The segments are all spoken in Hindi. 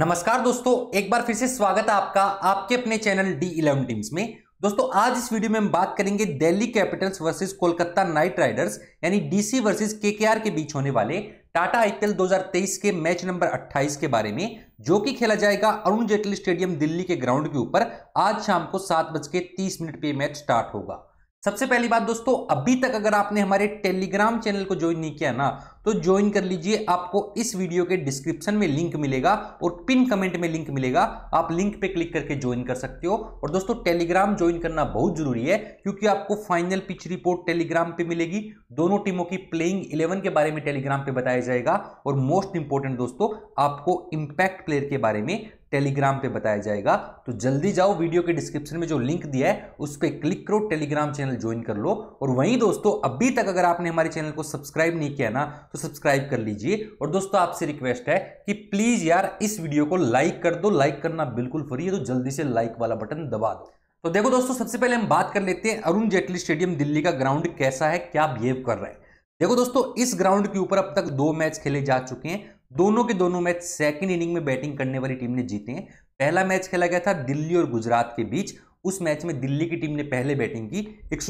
नमस्कार दोस्तों एक बार फिर से स्वागत है आपका आपके अपने चैनल डी इलेवन टीम्स में दोस्तों आज इस वीडियो में हम बात करेंगे Delhi Capitals versus Kolkata Knight Riders यानी डीसी वर्सेस केकेआर के बीच होने वाले टाटा आईपीएल 2023 के मैच नंबर 28 के बारे में जो कि खेला जाएगा अरुण जेटली स्टेडियम दिल्ली के ग्राउंड के ऊपर आज शाम को सात बज के तीस मिनट पर मैच स्टार्ट होगा सबसे पहली बात दोस्तों अभी तक अगर आपने हमारे टेलीग्राम चैनल को ज्वाइन नहीं किया ना तो ज्वाइन कर लीजिए आपको इस वीडियो के डिस्क्रिप्शन में लिंक मिलेगा और पिन कमेंट में लिंक मिलेगा आप लिंक पे क्लिक करके ज्वाइन कर सकते हो और दोस्तों टेलीग्राम ज्वाइन करना बहुत जरूरी है क्योंकि आपको फाइनल पिच रिपोर्ट टेलीग्राम पे मिलेगी दोनों टीमों की प्लेइंग इलेवन के बारे में टेलीग्राम पे बताया जाएगा और मोस्ट इंपॉर्टेंट दोस्तों आपको इंपैक्ट प्लेयर के बारे में टेलीग्राम पे बताया जाएगा तो जल्दी जाओ वीडियो के डिस्क्रिप्शन में जो लिंक दिया है उस पर क्लिक करो टेलीग्राम चैनल ज्वाइन कर लो और वहीं दोस्तों अभी तक अगर आपने हमारे चैनल को सब्सक्राइब नहीं किया ना तो सब्सक्राइब कर लीजिए और दोस्तों आपसे रिक्वेस्ट है कि प्लीज यार इस वीडियो को लाइक कर दो लाइक करना बिल्कुल फ्री है तो जल्दी से लाइक वाला बटन दबा दो तो देखो दोस्तों सबसे पहले हम बात कर लेते हैं अरुण जेटली स्टेडियम दिल्ली का ग्राउंड कैसा है क्या बिहेव कर रहा है देखो दोस्तों इस ग्राउंड के ऊपर अब तक दो मैच खेले जा चुके हैं दोनों के दोनों मैच सेकंड इनिंग में बैटिंग करने वाली टीम ने जीते हैं पहला मैच खेला गया था दिल्ली और गुजरात के बीच उस मैच में दिल्ली की टीम ने पहले बैटिंग की एक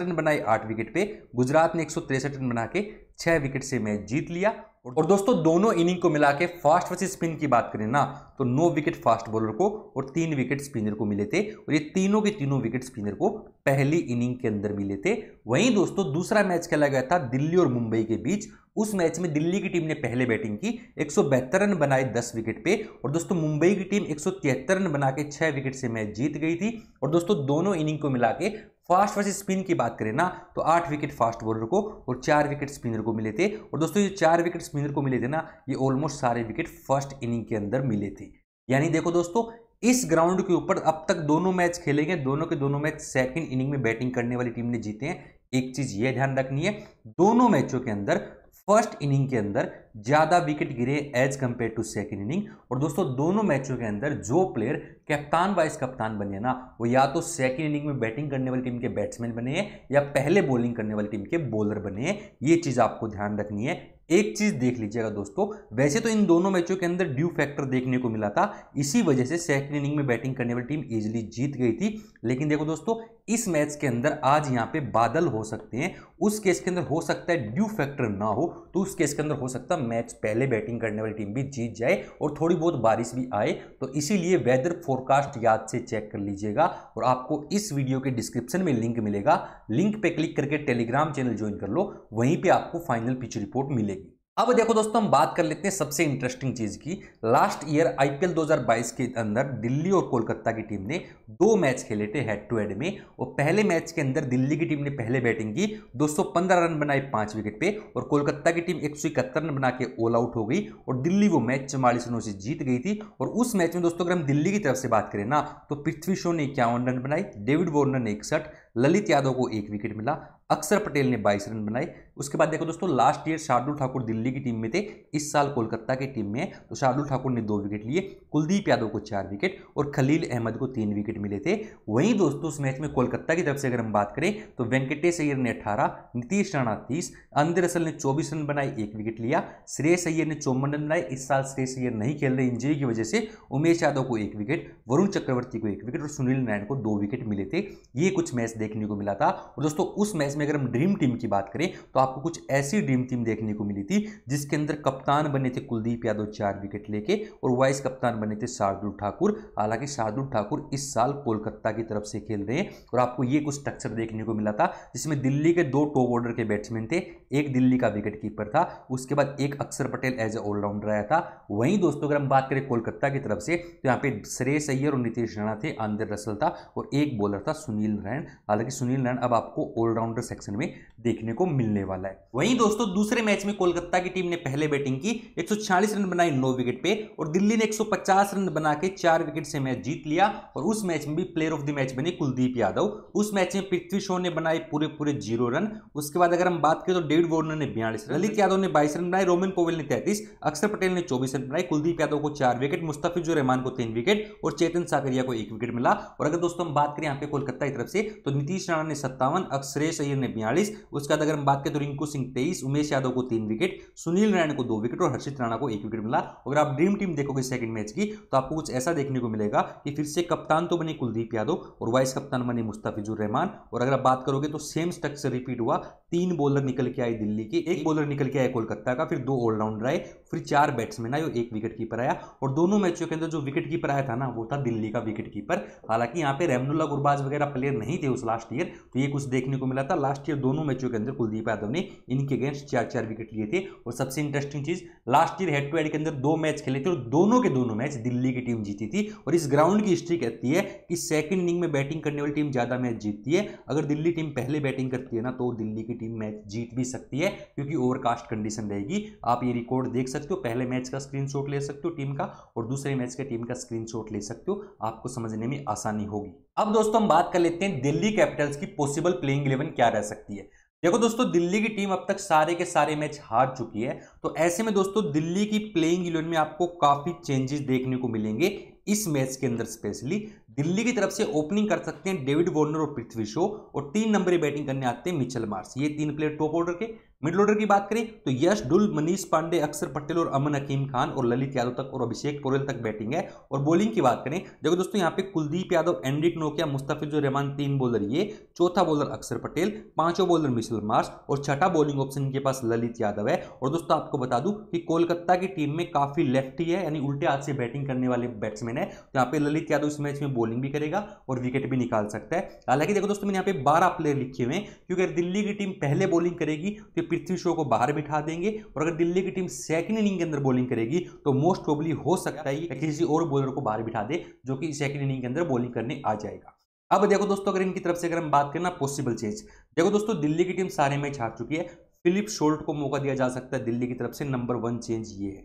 रन बनाए आठ विकेट पे गुजरात ने एक रन बना के छह विकेट से मैच जीत लिया और दोस्तों दोनों इनिंग को मिला के फास्ट वर्सेज स्पिन की बात करें ना तो नौ विकेट फास्ट बॉलर को और तीन विकेट स्पिनर को मिले थे और ये तीनों के तीनों विकेट स्पिनर को पहली इनिंग के अंदर मिले थे वहीं दोस्तों दूसरा मैच खेला गया था दिल्ली और मुंबई के बीच उस मैच में दिल्ली की टीम ने पहले बैटिंग की एक रन बनाए 10 विकेट पे और दोस्तों मुंबई की टीम एक रन बना के छह विकेट से मैच जीत गई थी और दोस्तों दोनों इनिंग को मिला के फास्ट वर्सेस स्पिन की बात करें ना तो आठ विकेट फास्ट बॉलर को और चार विकेट स्पिनर को मिले थे और दोस्तों ये चार विकेट स्पिनर को मिले थे ना ये ऑलमोस्ट सारे विकेट फर्स्ट इनिंग के अंदर मिले थे यानी देखो दोस्तों इस ग्राउंड के ऊपर अब तक दोनों मैच खेले गए दोनों के दोनों मैच सेकंड इनिंग में बैटिंग करने वाली टीम ने जीते हैं एक चीज यह ध्यान रखनी है दोनों मैचों के अंदर फर्स्ट इनिंग के अंदर ज़्यादा विकेट गिरे as compare to second inning और दोस्तों दोनों मैचों के अंदर जो प्लेयर कप्तान वाइस कप्तान बने ना वो या तो सेकेंड इनिंग में बैटिंग करने वाली टीम के बैट्समैन बने हैं या पहले बॉलिंग करने वाली टीम के बॉलर बने हैं ये चीज़ आपको ध्यान रखनी है एक चीज देख लीजिएगा दोस्तों वैसे तो इन दोनों मैचों के अंदर ड्यू फैक्टर देखने को मिला था इसी वजह से सेकंड इनिंग में बैटिंग करने वाली टीम इजिली जीत गई थी लेकिन देखो दोस्तों इस मैच के अंदर आज यहाँ पे बादल हो सकते हैं उस केस के अंदर हो सकता है ड्यू फैक्टर ना हो तो उस केस के अंदर हो सकता है मैच पहले बैटिंग करने वाली टीम भी जीत जाए और थोड़ी बहुत बारिश भी आए तो इसीलिए वेदर फोरकास्ट याद से चेक कर लीजिएगा और आपको इस वीडियो के डिस्क्रिप्शन में लिंक मिलेगा लिंक पे क्लिक करके टेलीग्राम चैनल ज्वाइन कर लो वहीं पर आपको फाइनल पिच रिपोर्ट मिलेगी अब देखो दोस्तों हम बात कर लेते हैं सबसे इंटरेस्टिंग चीज़ की लास्ट ईयर आईपीएल 2022 के अंदर दिल्ली और कोलकाता की टीम ने दो मैच खेले थे हेड टू हेड में और पहले मैच के अंदर दिल्ली की टीम ने पहले बैटिंग की 215 रन बनाए पांच विकेट पे और कोलकाता की टीम एक रन बना के ऑल आउट हो गई और दिल्ली वो मैच चौवालीस रनों से जीत गई थी और उस मैच में दोस्तों अगर हम दिल्ली की तरफ से बात करें ना तो पृथ्वी शो ने इक्यावन रन बनाए डेविड वॉर्नर ने इकसठ ललित यादव को एक विकेट मिला अक्षर पटेल ने 22 रन बनाए उसके बाद देखो दोस्तों लास्ट ईयर शार्दुल ठाकुर दिल्ली की टीम में थे इस साल कोलकाता की टीम में है तो शार्दुल ठाकुर ने दो विकेट लिए कुलदीप यादव को चार विकेट और खलील अहमद को तीन विकेट मिले थे वहीं दोस्तों उस मैच में कोलकाता की तरफ से अगर हम बात करें तो वेंकटेश अय्यर ने अठारह नीतीश राणा तीस अंदर असल ने चौबीस रन बनाए एक विकेट लिया श्रेयस अय्यर ने चौवन रन बनाए इस साल श्रेयस अय्यर नहीं खेल रहे इंजरी की वजह से उमेश यादव को एक विकेट वरुण चक्रवर्ती को एक विकेट और सुनील नारायण को दो विकेट मिले थे ये कुछ मैच देखने को मिला था और दोस्तों उस मैच में अगर हम ड्रीम टीम की बात करें तो आपको कुछ ऐसी ड्रीम टीम देखने को मिली थी जिसके अंदर कप्तान बने थे कुलदीप यादव चार विकेट लेके और वाइस कप्तान बने थे शार्दुल ठाकुर हालांकि शार्दुल ठाकुर इस साल कोलकाता की तरफ से खेल रहे हैं और आपको ये कुछ स्ट्रक्चर देखने को मिला था जिसमें दिल्ली के दो टॉप ऑर्डर के बैट्समैन थे एक दिल्ली का विकेट कीपर था उसके बाद एक अक्षर पटेल एज ए ऑलराउंडर आया था वहीं दोस्तों अगर हम बात करें कोलकाता की तरफ से तो यहाँ पे श्रेयस अय्यर और नीतीश राणा थे आंदर रसल था और एक बॉलर था सुनील नारायण हालांकि सुनील नारायण अब आपको ऑलराउंडर सेक्शन में देखने को मिलने वाला है वहीं दोस्तों दूसरे मैच में कोलकाता की टीम ने पहले बैटिंग की एक रन बनाई नौ विकेट पे और दिल्ली ने एक रन बना के चार विकेट से मैच जीत लिया और उस मैच में भी प्लेयर ऑफ द मैच बने कुलदीप यादव उस मैच में पृथ्वी शो ने बनाए पूरे पूरे जीरो रन उसके बाद अगर हम बात करें तो डेविड वॉर्नर ने बयालीस रन ललित यादव ने बाईस रन बनाए रोमन कोविल ने तैतीस अक्षर पटेल ने चौबीस रन बनाए कुलदीप यादव को चार विकेट मुस्तफिजुर रहमान को तीन विकेट और चेतन सागरिया को एक विकेट मिला और अगर दोस्तों हम बात करें यहाँ पे कोलकाता की तरफ से तो नीतीश राणा ने सत्तावन अक्षरेश नसीर ने बयालीस उसके बाद अगर हम बात करें तो रिंकू सिंह तेईस उमेश यादव को तीन विकेट सुनील नारायण को दो विकेट और हर्षित राणा को एक विकेट मिला अगर आप ड्रीम टीम देखोगे सेकंड मैच की तो आपको कुछ ऐसा देखने को मिलेगा कि फिर से कप्तान तो बने कुलदीप यादव और वाइस कप्तान बने मुस्ताफिजुर रहमान और अगर आप बात करोगे तो सेम स्ट्रक्चर रिपीट हुआ तीन बॉलर निकल के आए दिल्ली के एक बॉलर निकल के आए कोलकाता का फिर दो ऑलराउंडर आए फिर चार बैट्समैन आए एक विकेट कीपर आया और दोनों मैचों के अंदर जो विकेट कीपर आया था ना वो था दिल्ली का विकेट कीपर हालांकि यहाँ पे रेमनुल्ला गुरबाज वगैरह प्लेयर नहीं थे उस लास्ट ईयर तो ये कुछ देखने को मिला था लास्ट ईयर दोनों मैचों के अंदर कुलदीप यादव ने इनके अगेंस्ट चार चार विकेट लिए थे और सबसे इंटरेस्टिंग चीज last year head to head के अंदर दो मैच खेले थे और दोनों के दोनों मैच दिल्ली की टीम जीती थी और इस ग्राउंड की हिस्ट्री कहती है कि सेकंड इनिंग में बैटिंग करने वाली टीम ज़्यादा मैच जीतती है अगर दिल्ली टीम पहले बैटिंग करती है ना तो दिल्ली की टीम मैच जीत भी सकती है क्योंकि ओवरकास्ट कंडीशन रहेगी आप ये रिकॉर्ड देख सकते हो पहले मैच का स्क्रीन ले सकते हो टीम का और दूसरे मैच के टीम का स्क्रीन ले सकते हो आपको समझने में आसानी होगी अब दोस्तों हम बात कर लेते हैं दिल्ली कैपिटल्स की पॉसिबल प्लेइंग इलेवन क्या रह सकती है देखो दोस्तों दिल्ली की टीम अब तक सारे के सारे मैच हार चुकी है तो ऐसे में दोस्तों दिल्ली की प्लेइंग इलेवन में आपको काफ़ी चेंजेस देखने को मिलेंगे इस मैच के अंदर स्पेशली दिल्ली की तरफ से ओपनिंग कर सकते हैं डेविड वॉर्नर और पृथ्वी शो और तीन नंबर बैटिंग करने आते हैं मिचल मार्स ये तीन प्लेयर टॉप ऑर्डर के मिडल ऑर्डर की बात करें तो यश डुल मनीष पांडे अक्षर पटेल और अमन अकीम खान और ललित यादव तक और अभिषेक पोरेल तक बैटिंग है और बॉलिंग की बात करें देखो दोस्तों यहाँ पे कुलदीप यादव एंड्रिक नोकिया मुस्ताफिजुर रहमान तीन बॉलर ये चौथा बॉलर अक्षर पटेल पांचों बॉलर मिशल मार्स और छठा बॉलिंग ऑप्शन के पास ललित यादव है और दोस्तों आपको बता दू कि कोलकाता की टीम में काफी लेफ्टी है यानी उल्टे हाथ से बैटिंग करने वाले बैट्समैन है तो यहाँ पे ललित यादव इस मैच में बॉलिंग भी करेगा और विकेट भी निकाल सकता है हालांकि देखो दोस्तों मैंने यहाँ पे बारह प्लेयर लिखे हुए हैं क्योंकि दिल्ली की टीम पहले बॉलिंग करेगी तो पृथ्वी शो को बाहर बिठा देंगे और अगर दिल्ली की टीम सेकंड इनिंग के अंदर बॉलिंग करेगी तो मोस्ट प्रोबली हो सकता है किसी और बॉलर को बाहर बिठा दे जो कि सेकंड इनिंग के अंदर बॉलिंग करने आ जाएगा अब देखो दोस्तों अगर इनकी तरफ से अगर हम बात करें ना पॉसिबल चेंज देखो दोस्तों दिल्ली की टीम सारे मैच हार चुकी है फिलिप शोल्ट को मौका दिया जा सकता है दिल्ली की तरफ से नंबर वन चेंज ये है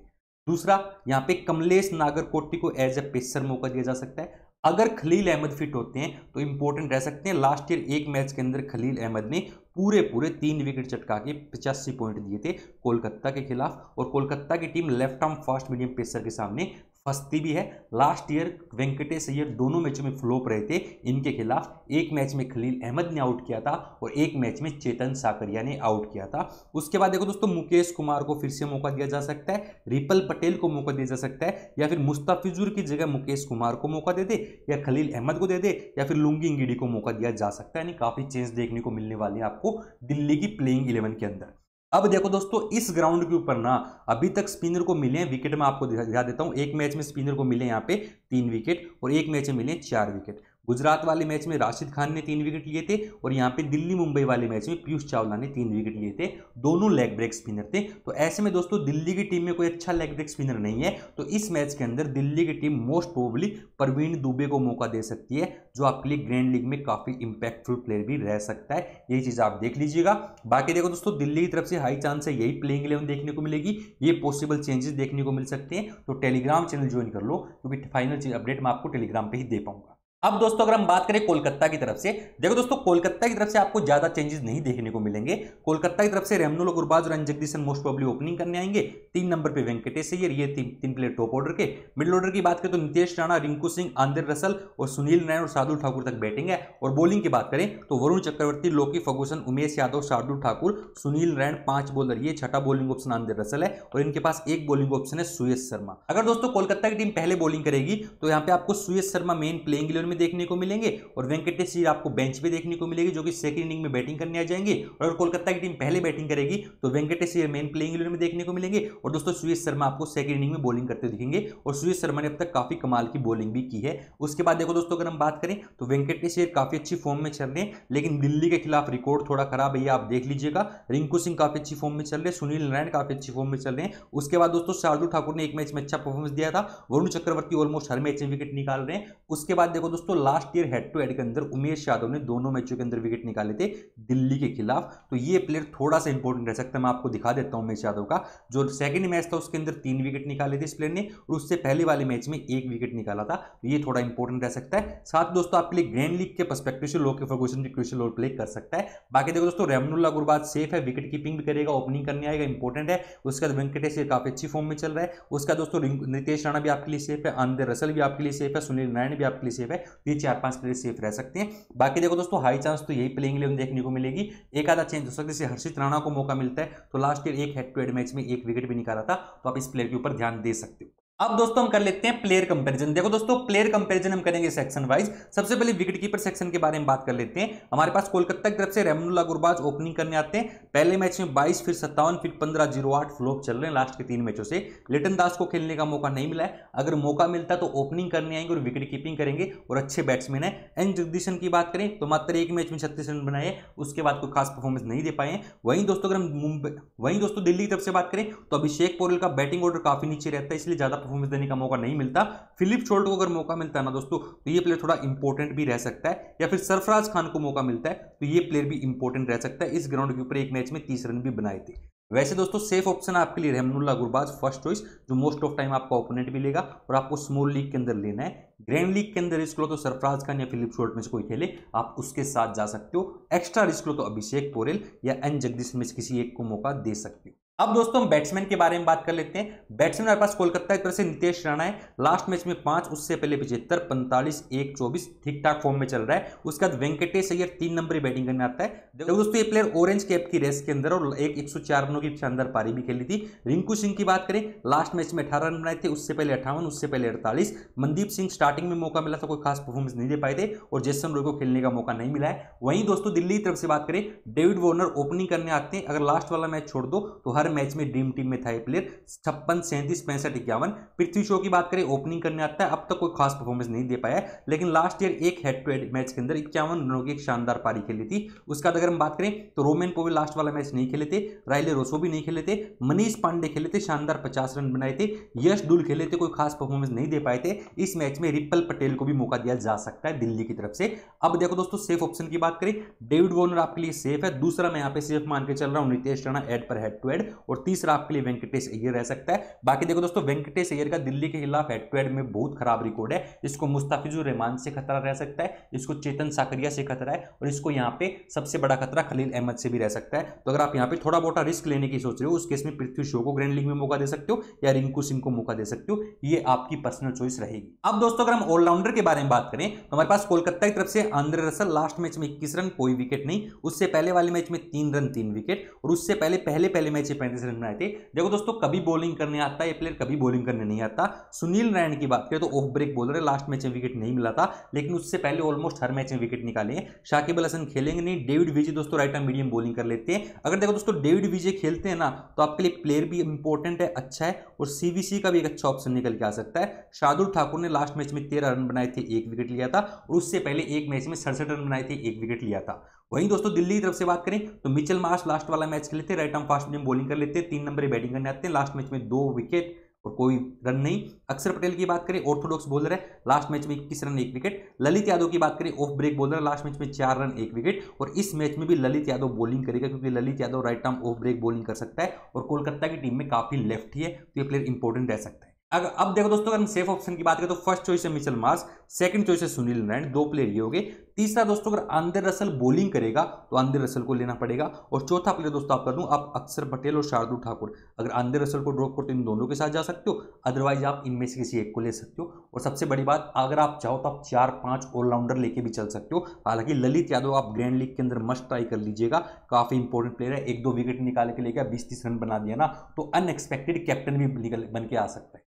दूसरा यहाँ पे कमलेश नागरकोटी को एज ए पेसर मौका दिया जा सकता है अगर खलील अहमद फिट होते हैं तो इंपॉर्टेंट रह सकते हैं लास्ट ईयर एक मैच के अंदर खलील अहमद ने पूरे पूरे तीन विकेट चटका के पचासी पॉइंट दिए थे कोलकाता के खिलाफ और कोलकाता की team left arm fast medium pacer के सामने फंसती भी है लास्ट ईयर वेंकटेश अय्यर दोनों मैचों में फ्लोप रहे थे इनके खिलाफ एक मैच में खलील अहमद ने आउट किया था और एक मैच में चेतन साकरिया ने आउट किया था उसके बाद देखो दोस्तों मुकेश कुमार को फिर से मौका दिया जा सकता है रिपल पटेल को मौका दिया जा सकता है या फिर मुस्ताफिजुर की जगह मुकेश कुमार को मौका दे दे या खलील अहमद को दे दे या फिर लुंगी इंगिडी को मौका दिया जा सकता है यानी काफ़ी चेंज देखने को मिलने वाले हैं आपको दिल्ली की प्लेइंग इलेवन के अंदर अब देखो दोस्तों इस ग्राउंड के ऊपर ना अभी तक स्पिनर को मिले हैं विकेट में आपको दिखा देता हूं एक मैच में स्पिनर को मिले यहां पे तीन विकेट और एक मैच में मिले चार विकेट गुजरात वाले मैच में राशिद खान ने तीन विकेट लिए थे और यहाँ पे दिल्ली मुंबई वाले मैच में पीयूष चावला ने तीन विकेट लिए थे दोनों लेग ब्रेक स्पिनर थे तो ऐसे में दोस्तों दिल्ली की टीम में कोई अच्छा लेग ब्रेक स्पिनर नहीं है तो इस मैच के अंदर दिल्ली की team most probably Praveen Dubey को मौका दे सकती है जो आपके लिए ग्रैंड लीग में काफ़ी इंपैक्टफुल प्लेयर भी रह सकता है यही चीज़ आप देख लीजिएगा बाकी देखो दोस्तों दिल्ली की तरफ से हाई चांस है यही प्लेइंग इलेवन देखने को मिलेगी ये पॉसिबल चेंजेस देखने को मिल सकते हैं तो टेलीग्राम चैनल ज्वाइन कर लो क्योंकि फाइनल अपडेट मैं आपको टेलीग्राम पर ही दे पाऊंगा अब दोस्तों अगर हम बात करें कोलकाता की तरफ से देखो दोस्तों कोलकाता की तरफ से आपको ज्यादा चेंजेस नहीं देखने को मिलेंगे कोलकाता की तरफ से रेमनुल गुरबाज और अंजगदीशन मोस्ट प्रॉब्ली ओपनिंग करने आएंगे तीन नंबर पे वेंकटेश अयर ये तीन तीन प्लेयर टॉप ऑर्डर के मिडिल ऑर्डर की बात करें तो नीतीश राणा रिंकू सिंह आंदिर रसल और सुनील नारायण और शार्दुल ठाकुर तक बैटिंग है और बॉलिंग की बात करें तो वरुण चक्रवर्ती लोकी फगूसन उमेश यादव शार्दुल ठाकुर सुनील नारायण पांच बॉलर ये छठा बॉलिंग ऑप्शन आंदिर रसल है और इनके पास एक बॉलिंग ऑप्शन है सुयेश शर्मा अगर दोस्तों कोलकाता की टीम पहले बॉलिंग करेगी तो यहाँ पे आपको Suyash Sharma main playing eleven में देखने को मिलेंगे और वेंकटेश अय्यर आपको बेंच पे देखने को मिलेगी जो कि सेकंड इनिंग में बैटिंग करने आ जाएंगे और अगर कोलकाता की टीम पहले बैटिंग करेगी तो Venkatesh Iyer main playing eleven में देखने को मिलेंगे और दोस्तों सुरेश शर्मा आपको सेकंड इनिंग में बॉलिंग करते दिखेंगे और सुरेश शर्मा ने अब तक काफी कमाल की बॉलिंग भी की है उसके बाद देखो दोस्तों अगर हम बात करें तो वेंकटेश अय्यर काफी अच्छी फॉर्म में चल रहे हैं लेकिन दिल्ली के खिलाफ रिकॉर्ड थोड़ा खराब है आप देख लीजिएगा रिंकू सिंह काफी अच्छी फॉर्म में चल रहे सुनील नारायण काफी अच्छी फॉर्म में चल रहे हैं उसके बाद दोस्तों शार्दुल ठाकुर ने एक मैच में अच्छा परफॉर्मेंस दिया था वरुण चक्रवर्ती ऑलमोस्ट हर मैच में विकेट निकाल रहे हैं उसके बाद देखो दोस्तों last year head to head के अंदर उमेश यादव ने दोनों मैचों के अंदर विकेट निकाले थे दिल्ली के खिलाफ तो ये प्लेयर थोड़ा सा इंपॉर्टेंट रह सकता है मैं आपको दिखा देता हूं उमेश यादव का जो सेकंड मैच था उसके अंदर तीन विकेट निकाले थे इस प्लेयर ने और उससे पहले वाले मैच में एक विकेट निकाला था तो ये थोड़ा इंपॉर्टेंट रह सकता है साथ दोस्तों आपके लिए ग्रैंड लीग के परस्पेक्टिव से लोके फर्गूसन भी क्रूशल रोल प्ले कर सकता है बाकी देखो दोस्तों रेमनुल्ला गुरबाद सेफ है विकेट कीपिंग भी करेगा ओपनिंग करने आएगा इंपॉर्टेंट है उसके बाद वेंकटेश काफी अच्छी फॉर्म में चल रहा है उसका दोस्तों नितेश राणा भी आपके लिए सेफ है अंदर रसल भी आपके लिए सेफ है सुनील नारायण भी आपके लिए सेफ है तो ये चार पांच प्लेयर सेफ रह सकते हैं बाकी देखो दोस्तों हाई चांस तो यही प्लेइंग इलेवन देखने को मिलेगी एक आधा चेंज हो सकता है हर्षित राणा को मौका मिलता है तो लास्ट ईयर एक हेड टू हेड मैच में एक विकेट भी निकाला था तो आप इस प्लेयर के ऊपर ध्यान दे सकते हो अब दोस्तों हम कर लेते हैं प्लेयर कंपैरिजन देखो दोस्तों प्लेयर कंपैरिजन हम करेंगे सेक्शन वाइज सबसे पहले विकेट कीपर सेक्शन के बारे में बात कर लेते हैं हमारे पास कोलकाता की तरफ से रेमनुल्ला गुरबाज ओपनिंग करने आते हैं पहले मैच में 22 फिर सत्तावन फिर 15 जीरो आठ फ्लोप चल रहे हैं लास्ट के तीन मैचों से लिटन दास को खेलने का मौका नहीं मिला है अगर मौका मिलता तो ओपनिंग करने आएंगे और विकेट कीपिंग करेंगे और अच्छे बैट्समैन है एन जगदीशन की बात करें तो मात्र एक मैच में छत्तीस रन बनाए उसके बाद कोई खास परफॉर्मेंस नहीं दे पाए वहीं दोस्तों अगर हम मुंबई वहीं दोस्तों दिल्ली की तरफ से बात करें तो अभिषेक पोरल का बैटिंग ऑर्डर काफी नीचे रहता है इसलिए ज्यादा परफॉर्मेंस देने का मौका नहीं मिलता फिलिप शोल्ट को अगर मौका मिलता है ना दोस्तों तो ये प्लेयर थोड़ा इंपॉर्टेंट भी रह सकता है या फिर सरफराज खान को मौका मिलता है तो ये प्लेयर भी इंपॉर्टेंट रह सकता है इस ग्राउंड के ऊपर एक मैच में तीस रन भी बनाए थे वैसे दोस्तों सेफ ऑप्शन आपके लिए रहमनुल्ला गुरबाज फर्स्ट चॉइस जो मोस्ट ऑफ टाइम आपका ओपोनेंट भी लेगा और आपको स्मॉल लीग के अंदर लेना है ग्रैंड लीग के अंदर रिस्क लो तो सरफराज खान या फिलिप शॉर्ट में से कोई खेले आप उसके साथ जा सकते हो एक्स्ट्रा रिस्क लो तो अभिषेक पोरेल या एन जगदीश में से किसी एक को मौका दे सकते हो अब दोस्तों हम बैट्समैन के बारे में बात कर लेते हैं बैट्समैन हमारे पास कोलकाता की तरफ से नितेश राणा है लास्ट मैच में पांच उससे पहले पिछहत्तर पैंतालीस एक चौबीस ठीक ठाक फॉर्म में चल रहा है उसके बाद वेंकटेश अयर तीन नंबर बैटिंग करने आता है दोस्तों ये प्लेयर ऑरेंज कैप की रेस के अंदर और एक एक रनों की शानदार पारी भी खेली थी रिंकू सिंह की बात करें लास्ट मैच में अठारह रन बनाए थे उससे पहले अठावन उससे पहले अड़तालीस मनदीप सिंह स्टार्टिंग में मौका मिला था कोई खास परफॉर्मेंस नहीं दे पाए थे और जैसन रॉय को खेलने का मौका नहीं मिला है वहीं दोस्तों दिल्ली की तरफ से बात करें डेविड वॉर्नर ओपनिंग करने आते हैं अगर लास्ट वाला मैच छोड़ दो तो हर मैच में ड्रीम टीम में था ये प्लेयर छप्पन सैंतीस पैंसठ इक्यावन पृथ्वी शो की बात करें ओपनिंग करने आता है अब तक कोई खास परफॉर्मेंस नहीं दे पाया लेकिन लास्ट ईयर एक हेड टू हेड मैच के अंदर इक्यावन रनों की एक शानदार पारी खेली थी उसके बाद अगर हम बात करें तो रोमेन पोवे लास्ट वाला मैच नहीं खेले थे रायले रोसो भी नहीं खेले थे मनीष पांडे खेले थे शानदार पचास रन बनाए थे यश डुल खेले थे कोई खास परफॉर्मेंस नहीं दे पाए थे इस मैच में रिपल पटेल को भी मौका दिया जा सकता है दिल्ली की तरफ से अब देखो दोस्तों सेफ ऑप्शन की बात करें डेविड वॉर्नर आपके लिए सेफ है दूसरा मैं यहाँ पे सेफ मान के चल रहा हूँ नितेश राणा एड पर हेड टू हेड और तीसरा आपके लिए वेंकटेश अय्यर रह सकता है बाकी देखो दोस्तों वेंकटेश अय्यर का दिल्ली के खिलाफ हेड टू हेड में बहुत खराब रिकॉर्ड है इसको मुस्ताफिजुर रहमान से खतरा रह सकता है इसको चेतन साकरिया से खतरा है और इसको यहाँ पे सबसे बड़ा खतरा खलील अहमद से भी रह सकता है तो अगर आप यहाँ पे थोड़ा बहुत रिस्क लेने की सोच रहे हो उस केस में पृथ्वी शो को ग्रैंड लीग में मौका दे सकते हो या रिंकू सिंह को मौका दे सकते हो ये आपकी पर्सनल चॉइस रहेगी अब दोस्तों अगर हम ऑलराउंडर के बारे में बात करें तो हमारे पास कोलकाता की तरफ से आंध्र रसल लास्ट मैच में इक्कीस रन कोई विकेट नहीं उससे पहले वाले मैच में तीन रन तीन विकेट और उससे पहले पहले पहले मैच में पैंतीस रन बनाए थे देखो दोस्तों कभी बॉलिंग करने आता है प्लेयर कभी बॉलिंग करने नहीं आता सुनील नारायण की बात करें तो ऑफ ब्रेक बॉलर है लास्ट मैच में विकेट नहीं मिला था लेकिन उससे पहले ऑलमोस्ट हर मैच में विकेट निकाले शाकिब अल हसन खेलेंगे नहीं डेविड विजय दोस्तों राइट आर्म मीडियम बॉलिंग कर लेते हैं अगर देखो दोस्तों डेविड विजय खेलते हैं ना तो आपके लिए प्लेयर भी इंपॉर्टेंट है अच्छा है और सीवीसी का भी एक अच्छा ऑप्शन निकल के आ सकता है शार्दुल ठाकुर ने लास्ट मैच में तेरह रन बनाए थे एक विकेट लिया था और उससे पहले एक मैच में सड़सठ रन बनाए थे एक विकेट लिया था वहीं दोस्तों दिल्ली की तरफ से बात करें तो मिचल मार्श लास्ट वाला मैच खेले थे right arm fast medium bowling कर लेते हैं तीन नंबर बैटिंग करने आते हैं लास्ट मैच में दो विकेट और कोई रन नहीं अक्षर पटेल की बात करें ऑर्थोडॉक्स बॉलर है लास्ट मैच में इक्कीस रन एक विकेट ललित यादव की बात करें ऑफ ब्रेक बॉलर है लास्ट मैच में चार रन एक विकेट और इस मैच में भी ललित यादव बॉलिंग करेगा क्योंकि Lalit Yadav right arm off break bowling कर सकता है और कोलकाता की टीम में काफी लेफ्ट ही है तो ये प्लेयर इंपॉर्टेंट रह सकता है अगर अब देखो दोस्तों अगर हम सेफ ऑप्शन की बात करें तो फर्स्ट चॉइस है मिचल मार्स सेकंड चॉइस है सुनील नारायण दो प्लेयर ये हो गए तीसरा दोस्तों अगर आंदिर रसल बॉलिंग करेगा तो आंदिर रसल को लेना पड़ेगा और चौथा प्लेयर दोस्तों आप कर दूँ आप अक्षर पटेल और शार्दुल ठाकुर अगर आंदिर रसल को ड्रॉप करते तो इन दोनों के साथ जा सकते हो अदरवाइज आप इनमें से किसी एक को ले सकते हो और सबसे बड़ी बात अगर आप चाहो तो आप चार पाँच ऑलराउंडर लेके भी चल सकते हो हालांकि ललित यादव आप ग्रैंड लीग के अंदर मस्ट ट्राई कर लीजिएगा काफ़ी इंपॉर्टेंट प्लेयर है एक दो विकेट निकाल के लेकर बीस तीस रन बना दिया ना तो अनएक्सपेक्टेड कैप्टन भी निकल बन के आ सकता है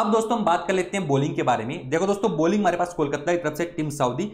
अब दोस्तों हम बात कर लेते हैं बॉलिंग के बारे में देखो दोस्तों बॉलिंग हमारे पास कोलकाता की तरफ से टीम साउदी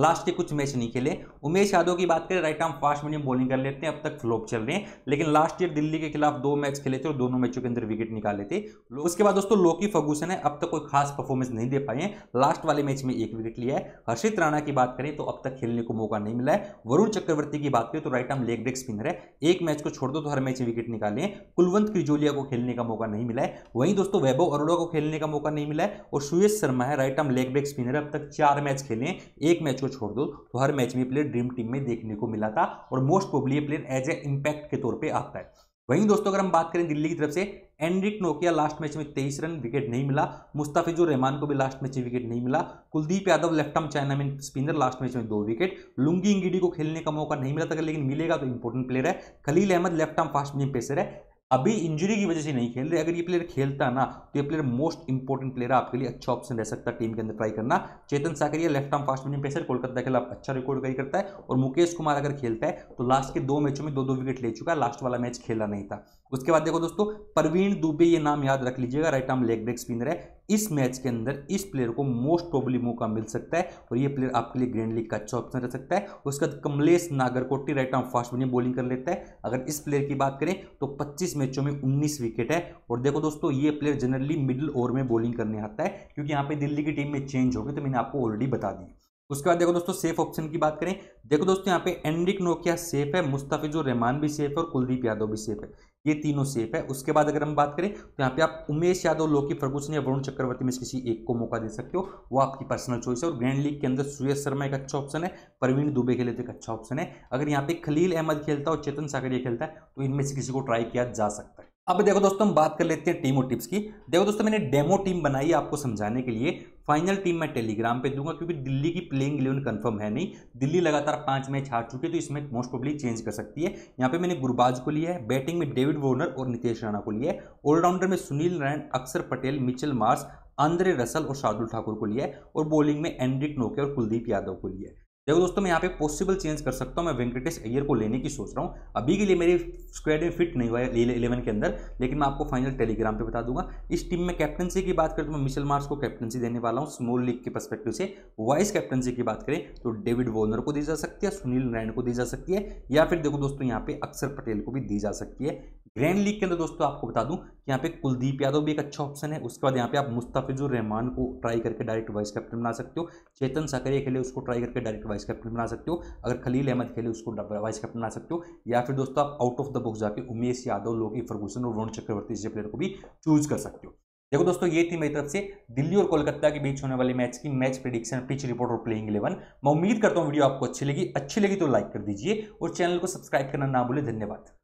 लास्ट के कुछ मैच नहीं खेले उमेश यादव की बात करें right arm fast medium bowling कर लेते हैं अब तक फ्लॉप चल रहे हैं लेकिन लास्ट ईयर दिल्ली के खिलाफ दो मैच खेले थे और दोनों मैचों के अंदर विकेट निकाले थे उसके बाद दोस्तों लोकी फगूसन है अब तक कोई खास परफॉर्मेंस नहीं दे पाए हैं लास्ट वाले मैच में एक विकेट लिया है हर्षित राणा की बात करें तो अब तक खेलने को मौका नहीं मिला है वरुण चक्रवर्ती की बात करें तो right arm leg break spinner है एक मैच को छोड़ दो तो हर मैच में विकेट निकाले कुलवंत क्रिजोलिया को खेलने का मौका नहीं मिला है वहीं दोस्तों वैभव अरोड़ा को खेलने का मौका नहीं मिला है और सुयेश शर्मा है right arm leg break spinner है अब तक चार मैच खेले एक मैच को छोड़ दो तो हर मैच में प्लेयर ड्रीम टीम में देखने को मिला था और मोस्ट प्रोबली ये प्लेयर एज ए इम्पैक्ट के तौर पर आता है वहीं दोस्तों अगर हम बात करें दिल्ली की तरफ से एनरिक नोकिया लास्ट मैच में तेईस रन विकेट नहीं मिला मुस्ताफिजुर रहमान को भी लास्ट मैच में विकेट नहीं मिला Kuldeep Yadav left arm chinaman spinner last match में दो विकेट लुंगी इंगिडी को खेलने का मौका नहीं मिला था लेकिन मिलेगा तो इंपॉर्टेंट प्लेयर है Khaleel Ahmed left arm fast medium pacer है अभी इंजरी की वजह से नहीं खेल रहे अगर ये प्लेयर खेलता ना तो ये प्लेयर मोस्ट इंपॉर्टेंट प्लेयर आपके लिए अच्छा ऑप्शन रह सकता है टीम के अंदर ट्राई करना Chetan Sakariya left arm fast medium pacer Kolkata के खिलाफ अच्छा रिकॉर्ड करी करता है और मुकेश कुमार अगर खेलता है तो लास्ट के दो मैचों में दो दो विकेट ले चुका है लास्ट वाला मैच खेला नहीं था उसके बाद देखो दोस्तों प्रवीण दुबे ये नाम याद रख लीजिएगा right arm leg break spinner है इस मैच के अंदर इस प्लेयर को मोस्ट प्रोबली मौका मिल सकता है और ये प्लेयर आपके लिए ग्रैंड लीग का अच्छा ऑप्शन रह सकता है उसके बाद Kamlesh Nagarkoti right arm fast बनिए बॉलिंग कर लेता है अगर इस प्लेयर की बात करें तो पच्चीस मैचों में उन्नीस विकेट है और देखो दोस्तों ये प्लेयर जनरली मिडिल ओवर में बॉलिंग करने आता है क्योंकि यहाँ पे दिल्ली की टीम में चेंज हो गई तो मैंने आपको ऑलरेडी बता दी उसके बाद देखो दोस्तों सेफ ऑप्शन की बात करें देखो दोस्तों यहाँ पे एंडिक नोकिया सेफ है मुस्ताफिजुर रहमान भी सेफ है और कुलदीप यादव भी सेफ है ये तीनों सेफ है उसके बाद अगर हम बात करें तो यहाँ पे आप उमेश यादव लोकी फर्गुसन या वरुण चक्रवर्ती में से किसी एक को मौका दे सकते हो वो आपकी पर्सनल चॉइस है और ग्रैंड लीग के अंदर सुरेश शर्मा एक अच्छा ऑप्शन है प्रवीण दुबे खेले तो एक अच्छा ऑप्शन है अगर यहाँ पे खलील अहमद खेलता है और चेतन सागरिया खेलता है तो इनमें से किसी को ट्राई किया जा सकता है अब देखो दोस्तों हम बात कर लेते हैं टीम और टिप्स की देखो दोस्तों मैंने डेमो टीम बनाई आपको समझाने के लिए फाइनल टीम मैं टेलीग्राम पे दूंगा क्योंकि दिल्ली की प्लेइंग इलेवन कंफर्म है नहीं दिल्ली लगातार पांच मैच हार चुके तो इसमें मोस्ट प्रॉब्ली चेंज कर सकती है यहाँ पे मैंने गुरबाज को लिया है बैटिंग में डेविड वॉर्नर और नितेश राणा को लिया है ऑलराउंडर में Sunil Narine Axar Patel Mitchell Marsh Andre Russell और शार्दुल ठाकुर को लिया है और बॉलिंग में एंड्रिक नोके और कुलदीप यादव को लिया है देखो दोस्तों मैं यहाँ पे पॉसिबल चेंज कर सकता हूँ मैं वेंकटेश अय्यर को लेने की सोच रहा हूँ अभी के लिए मेरे स्क्वाड में फिट नहीं हुआ है इलेवन के अंदर लेकिन मैं आपको फाइनल टेलीग्राम पे बता दूंगा इस टीम में कैप्टनसी की बात करें तो मैं मिशेल मार्स को कैप्टनसी देने वाला हूँ स्मॉल लीग के परस्पेक्टिव से वाइस कैप्टनसी की बात करें तो डेविड वॉर्नर को दी जा सकती है सुनील नारायण को दी जा सकती है या फिर देखो दोस्तों यहाँ पे अक्षर पटेल को भी दी जा सकती है ग्रैंड लीग के अंदर दोस्तों आपको बता दूं कि यहाँ पे कुलदीप यादव भी एक अच्छा ऑप्शन है उसके बाद यहाँ पे आप मुस्ताफिजुर रहमान को ट्राई करके डायरेक्ट वाइस कैप्टन बना सकते हो चेतन सकरे खेले उसको ट्राई करके डायरेक्ट वाइस कैप्टन बना सकते हो अगर खलील अहमद खेले उसको वाइस कैप्टन बना सकते हो या फिर दोस्तों आप आउट ऑफ द बॉक्स जाकर उमेश यादव लोकी फर्गूसन और वरुण चक्रवर्ती जैसे प्लेयर को भी चूज कर सकते हो देखो दोस्तों ये थी मेरी तरफ से दिल्ली और कोलकाता के बीच होने वाले मैच की मैच प्रिडिक्शन पिच रिपोर्ट और प्लेइंग इलेवन मैं उम्मीद करता हूँ वीडियो आपको अच्छी लगी अच्छी लगी तो लाइक कर दीजिए और चैनल को सब्सक्राइब करना ना भूले धन्यवाद